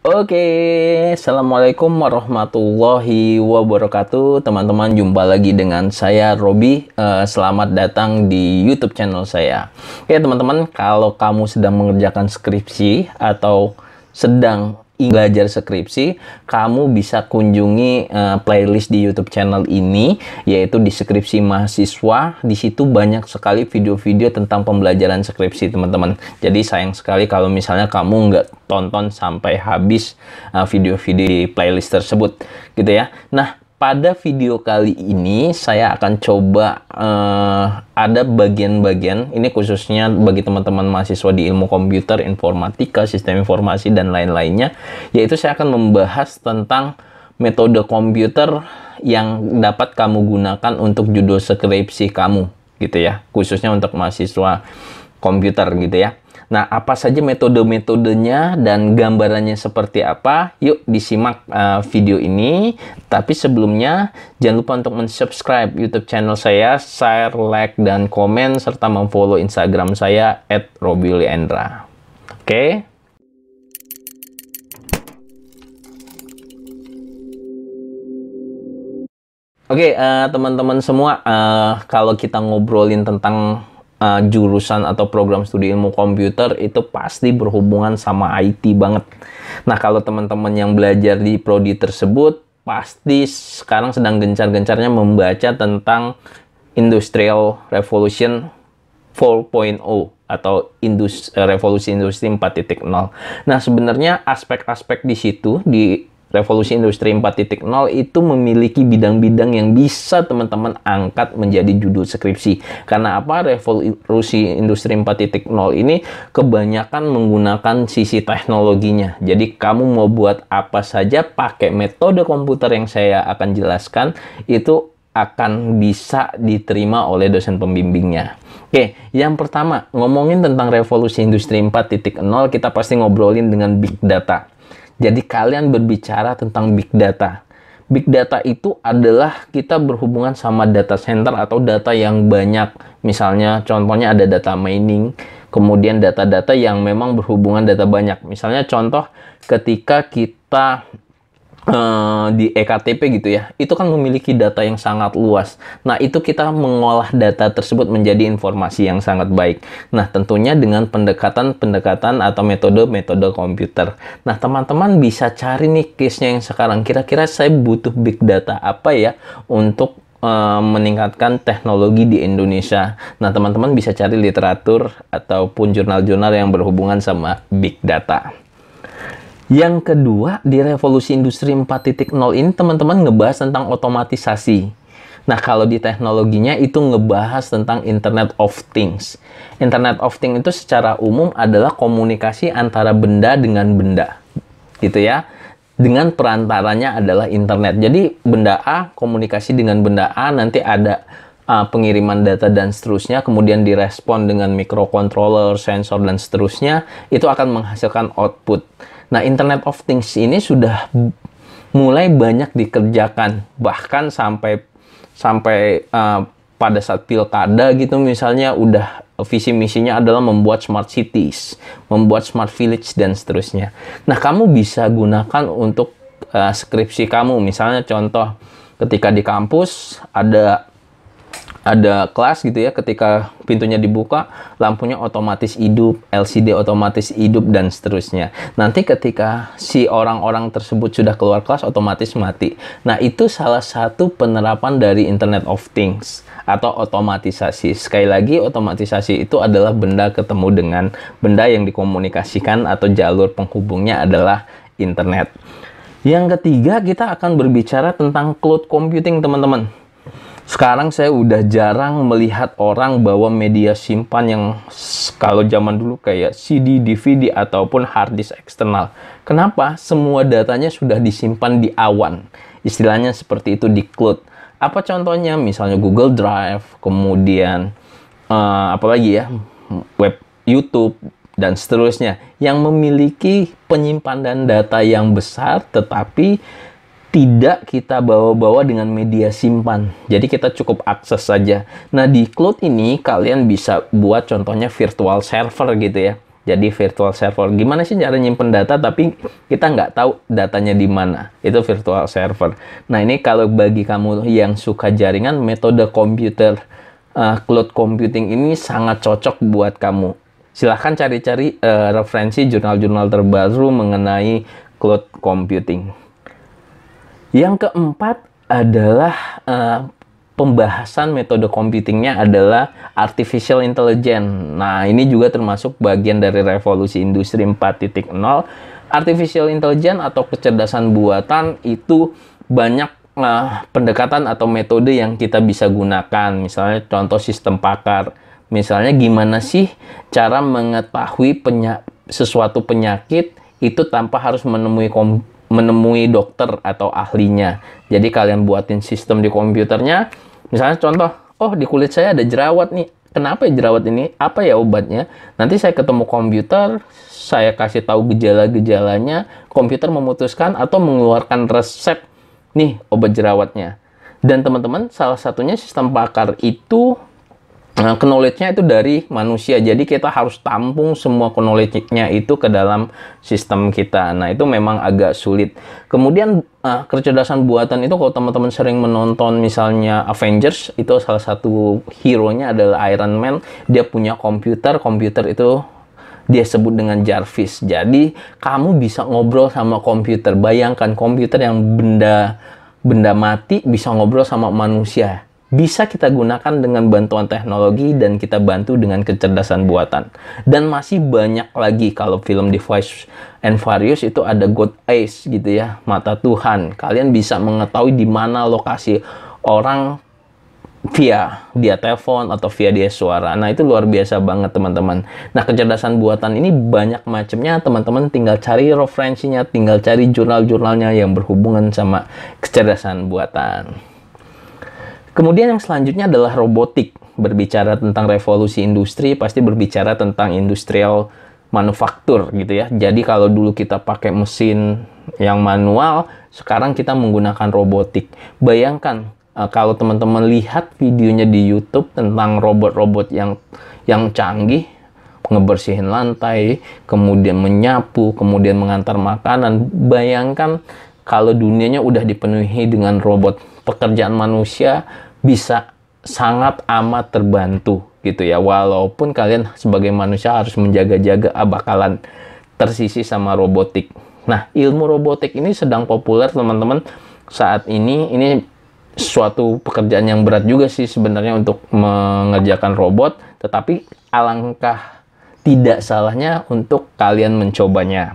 Oke, Assalamualaikum warahmatullahi wabarakatuh Teman-teman, jumpa lagi dengan saya Robi eh, Selamat datang di Youtube channel saya Oke teman-teman, kalau kamu sedang mengerjakan skripsi Atau sedang belajar skripsi, kamu bisa kunjungi uh, playlist di YouTube channel ini, yaitu di skripsi mahasiswa. Di situ banyak sekali video-video tentang pembelajaran skripsi, teman-teman. Jadi sayang sekali kalau misalnya kamu nggak tonton sampai habis eh, video-video uh, di playlist tersebut, gitu ya. Nah, pada video kali ini saya akan coba uh, ada bagian-bagian ini khususnya bagi teman-teman mahasiswa di ilmu komputer, informatika, sistem informasi dan lain-lainnya yaitu saya akan membahas tentang metode komputer yang dapat kamu gunakan untuk judul skripsi kamu gitu ya khususnya untuk mahasiswa komputer gitu ya Nah, apa saja metode-metodenya dan gambarannya seperti apa? Yuk disimak uh, video ini. Tapi sebelumnya, jangan lupa untuk mensubscribe YouTube channel saya, share, like, dan komen, serta memfollow Instagram saya, at Oke? Okay? Oke, okay, uh, eh, teman-teman semua, uh, kalau kita ngobrolin tentang uh, jurusan atau program studi ilmu komputer itu pasti berhubungan sama IT banget. Nah, kalau teman-teman yang belajar di prodi tersebut pasti sekarang sedang gencar-gencarnya membaca tentang Industrial Revolution 4.0 atau industri, eh, revolusi industri 4.0. Nah, sebenarnya aspek-aspek di situ di revolusi industri 4.0 itu memiliki bidang-bidang yang bisa teman-teman angkat menjadi judul skripsi. Karena apa? Revolusi industri 4.0 ini kebanyakan menggunakan sisi teknologinya. Jadi kamu mau buat apa saja pakai metode komputer yang saya akan jelaskan itu akan bisa diterima oleh dosen pembimbingnya. Oke, yang pertama, ngomongin tentang revolusi industri 4.0, kita pasti ngobrolin dengan big data jadi kalian berbicara tentang big data. Big data itu adalah kita berhubungan sama data center atau data yang banyak. Misalnya contohnya ada data mining, kemudian data-data yang memang berhubungan data banyak. Misalnya contoh ketika kita Uh, di EKTP gitu ya, itu kan memiliki data yang sangat luas. Nah, itu kita mengolah data tersebut menjadi informasi yang sangat baik. Nah, tentunya dengan pendekatan-pendekatan atau metode-metode komputer. Nah, teman-teman bisa cari nih case-nya yang sekarang. Kira-kira saya butuh big data apa ya untuk eh, meningkatkan teknologi di Indonesia. Nah, teman-teman bisa cari literatur ataupun jurnal-jurnal yang berhubungan sama big data. Yang kedua, di revolusi industri 4.0 ini teman-teman ngebahas tentang otomatisasi. Nah, kalau di teknologinya itu ngebahas tentang Internet of Things. Internet of Things itu secara umum adalah komunikasi antara benda dengan benda. Gitu ya. Dengan perantaranya adalah internet. Jadi, benda A komunikasi dengan benda A, nanti ada uh, pengiriman data dan seterusnya, kemudian direspon dengan microcontroller, sensor, dan seterusnya, itu akan menghasilkan output. Nah, Internet of Things ini sudah mulai banyak dikerjakan, bahkan sampai sampai uh, pada saat pilkada gitu misalnya udah visi misinya adalah membuat smart cities, membuat smart village dan seterusnya. Nah, kamu bisa gunakan untuk uh, skripsi kamu. Misalnya contoh ketika di kampus ada ada kelas gitu ya ketika pintunya dibuka lampunya otomatis hidup LCD otomatis hidup dan seterusnya nanti ketika si orang-orang tersebut sudah keluar kelas otomatis mati nah itu salah satu penerapan dari Internet of Things atau otomatisasi sekali lagi otomatisasi itu adalah benda ketemu dengan benda yang dikomunikasikan atau jalur penghubungnya adalah internet yang ketiga kita akan berbicara tentang cloud computing teman-teman sekarang saya udah jarang melihat orang bawa media simpan yang kalau zaman dulu kayak CD, DVD ataupun hard disk eksternal. Kenapa? Semua datanya sudah disimpan di awan. Istilahnya seperti itu di cloud. Apa contohnya? Misalnya Google Drive, kemudian uh, eh, apalagi ya, web YouTube dan seterusnya yang memiliki penyimpanan data yang besar tetapi tidak kita bawa-bawa dengan media simpan. Jadi kita cukup akses saja. Nah, di cloud ini kalian bisa buat contohnya virtual server gitu ya. Jadi virtual server. Gimana sih cara nyimpen data tapi kita nggak tahu datanya di mana. Itu virtual server. Nah, ini kalau bagi kamu yang suka jaringan, metode komputer uh, cloud computing ini sangat cocok buat kamu. Silahkan cari-cari uh, referensi jurnal-jurnal terbaru mengenai cloud computing. Yang keempat adalah uh, pembahasan metode computingnya adalah artificial intelligence. Nah, ini juga termasuk bagian dari revolusi industri 4.0. Artificial intelligence atau kecerdasan buatan itu banyak uh, pendekatan atau metode yang kita bisa gunakan. Misalnya contoh sistem pakar. Misalnya gimana sih cara mengetahui penya sesuatu penyakit itu tanpa harus menemui kom menemui dokter atau ahlinya. Jadi kalian buatin sistem di komputernya. Misalnya contoh, oh di kulit saya ada jerawat nih. Kenapa ya jerawat ini? Apa ya obatnya? Nanti saya ketemu komputer, saya kasih tahu gejala-gejalanya, komputer memutuskan atau mengeluarkan resep nih obat jerawatnya. Dan teman-teman, salah satunya sistem pakar itu Nah, knowledge-nya itu dari manusia. Jadi kita harus tampung semua knowledge-nya itu ke dalam sistem kita. Nah, itu memang agak sulit. Kemudian uh, kecerdasan buatan itu kalau teman-teman sering menonton misalnya Avengers, itu salah satu hero-nya adalah Iron Man. Dia punya komputer, komputer itu dia sebut dengan Jarvis. Jadi, kamu bisa ngobrol sama komputer. Bayangkan komputer yang benda benda mati bisa ngobrol sama manusia bisa kita gunakan dengan bantuan teknologi dan kita bantu dengan kecerdasan buatan. Dan masih banyak lagi kalau film The and various itu ada God Eyes gitu ya, mata Tuhan. Kalian bisa mengetahui di mana lokasi orang via dia telepon atau via dia suara. Nah, itu luar biasa banget, teman-teman. Nah, kecerdasan buatan ini banyak macamnya, teman-teman tinggal cari referensinya, tinggal cari jurnal-jurnalnya yang berhubungan sama kecerdasan buatan. Kemudian yang selanjutnya adalah robotik. Berbicara tentang revolusi industri, pasti berbicara tentang industrial manufaktur gitu ya. Jadi kalau dulu kita pakai mesin yang manual, sekarang kita menggunakan robotik. Bayangkan eh, kalau teman-teman lihat videonya di YouTube tentang robot-robot yang yang canggih ngebersihin lantai, kemudian menyapu, kemudian mengantar makanan. Bayangkan kalau dunianya udah dipenuhi dengan robot, pekerjaan manusia bisa sangat amat terbantu gitu ya. Walaupun kalian sebagai manusia harus menjaga-jaga bakalan tersisi sama robotik. Nah, ilmu robotik ini sedang populer teman-teman saat ini. Ini suatu pekerjaan yang berat juga sih sebenarnya untuk mengerjakan robot, tetapi alangkah tidak salahnya untuk kalian mencobanya.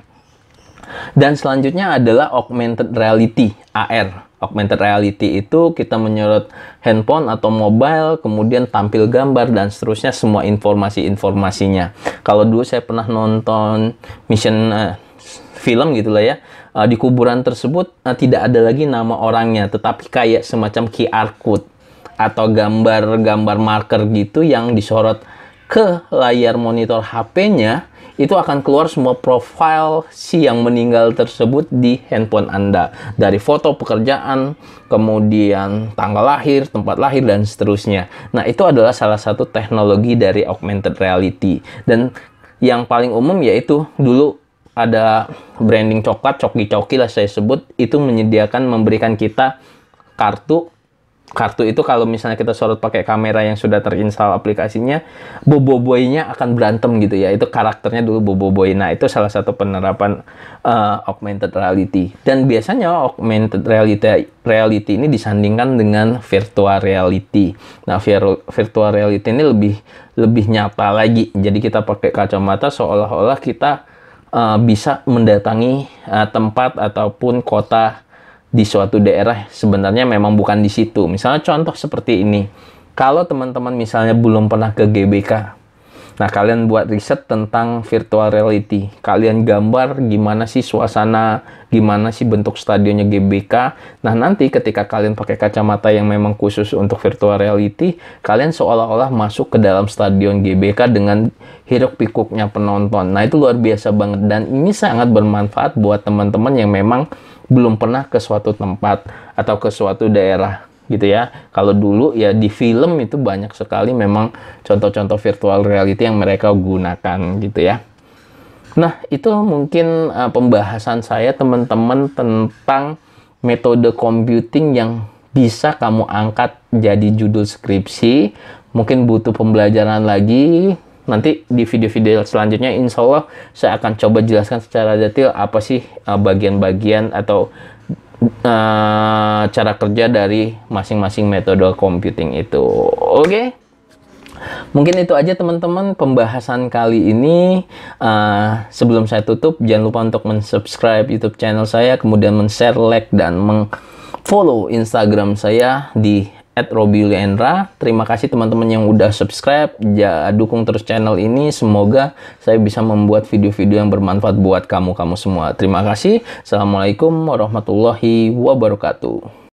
Dan selanjutnya adalah augmented reality, AR. Augmented reality itu kita menyorot handphone atau mobile, kemudian tampil gambar dan seterusnya semua informasi-informasinya. Kalau dulu saya pernah nonton mission uh, film gitulah ya. Uh, di kuburan tersebut uh, tidak ada lagi nama orangnya, tetapi kayak semacam QR code atau gambar-gambar marker gitu yang disorot ke layar monitor HP-nya itu akan keluar semua profil si yang meninggal tersebut di handphone Anda. Dari foto pekerjaan, kemudian tanggal lahir, tempat lahir, dan seterusnya. Nah, itu adalah salah satu teknologi dari augmented reality. Dan yang paling umum yaitu dulu ada branding coklat, coki-coki lah saya sebut, itu menyediakan, memberikan kita kartu kartu itu kalau misalnya kita sorot pakai kamera yang sudah terinstal aplikasinya, bobo boboiboynya akan berantem gitu ya. Itu karakternya dulu boboiboy. Nah, itu salah satu penerapan uh, augmented reality. Dan biasanya augmented reality reality ini disandingkan dengan virtual reality. Nah, virtual reality ini lebih lebih nyata lagi. Jadi kita pakai kacamata seolah-olah kita uh, bisa mendatangi uh, tempat ataupun kota di suatu daerah sebenarnya memang bukan di situ. Misalnya contoh seperti ini. Kalau teman-teman misalnya belum pernah ke GBK, nah kalian buat riset tentang virtual reality. Kalian gambar gimana sih suasana, gimana sih bentuk stadionnya GBK. Nah nanti ketika kalian pakai kacamata yang memang khusus untuk virtual reality, kalian seolah-olah masuk ke dalam stadion GBK dengan hiruk pikuknya penonton. Nah itu luar biasa banget dan ini sangat bermanfaat buat teman-teman yang memang belum pernah ke suatu tempat atau ke suatu daerah gitu ya. Kalau dulu ya di film itu banyak sekali memang contoh-contoh virtual reality yang mereka gunakan gitu ya. Nah, itu mungkin uh, pembahasan saya teman-teman tentang metode computing yang bisa kamu angkat jadi judul skripsi. Mungkin butuh pembelajaran lagi nanti di video-video selanjutnya insya Allah saya akan coba jelaskan secara detail apa sih eh, bagian-bagian uh, atau uh, cara kerja dari masing-masing metode computing itu oke okay? Mungkin itu aja teman-teman pembahasan kali ini. Uh, sebelum saya tutup, jangan lupa untuk mensubscribe YouTube channel saya, kemudian men-share, like, dan meng-follow Instagram saya di at Robiuliendra. Terima kasih teman-teman yang udah subscribe, ja, dukung terus channel ini. Semoga saya bisa membuat video-video yang bermanfaat buat kamu-kamu semua. Terima kasih. Assalamualaikum warahmatullahi wabarakatuh.